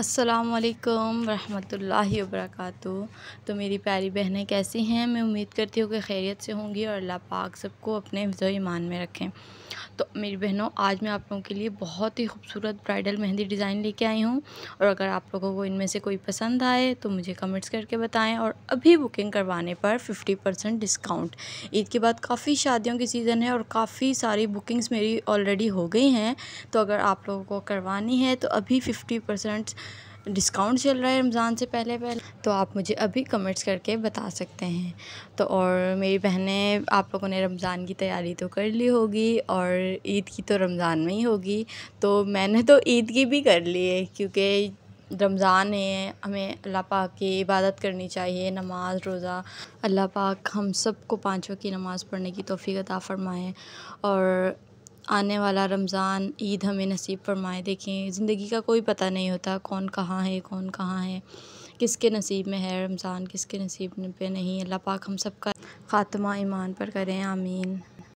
असलकम वरहि वरक तो मेरी प्यारी बहनें कैसी हैं मैं उम्मीद करती हूँ कि खैरियत से होंगी और अल्लाह पाक सबको अपने ईमान में रखें तो मेरी बहनों आज मैं आप लोगों के लिए बहुत ही खूबसूरत ब्राइडल मेहंदी डिज़ाइन लेके आई हूँ और अगर आप लोगों को इनमें से कोई पसंद आए तो मुझे कमेंट्स करके बताएं और अभी बुकिंग करवाने पर 50 परसेंट डिस्काउंट ईद के बाद काफ़ी शादियों की सीज़न है और काफ़ी सारी बुकिंग्स मेरी ऑलरेडी हो गई हैं तो अगर आप लोगों को करवानी है तो अभी फिफ्टी डिस्काउंट चल रहा है रमज़ान से पहले पहले तो आप मुझे अभी कमेंट्स करके बता सकते हैं तो और मेरी बहनें आप लोगों ने रमज़ान की तैयारी तो कर ली होगी और ईद की तो रमज़ान में ही होगी तो मैंने तो ईद की भी कर ली है क्योंकि रमज़ान है हमें अल्लाह पाक की इबादत करनी चाहिए नमाज रोज़ा अल्लाह पाक हम सब को पाँचों की नमाज़ पढ़ने की तोफ़ी अता फरमाएँ और आने वाला रमज़ान ईद हमें नसीब फ़रमाए देखें ज़िंदगी का कोई पता नहीं होता कौन कहाँ है कौन कहाँ है किसके नसीब में है रमज़ान किसके नसीब पे नहीं अल्लाह पाक हम सबका ख़ात्मा ईमान पर करें आमीन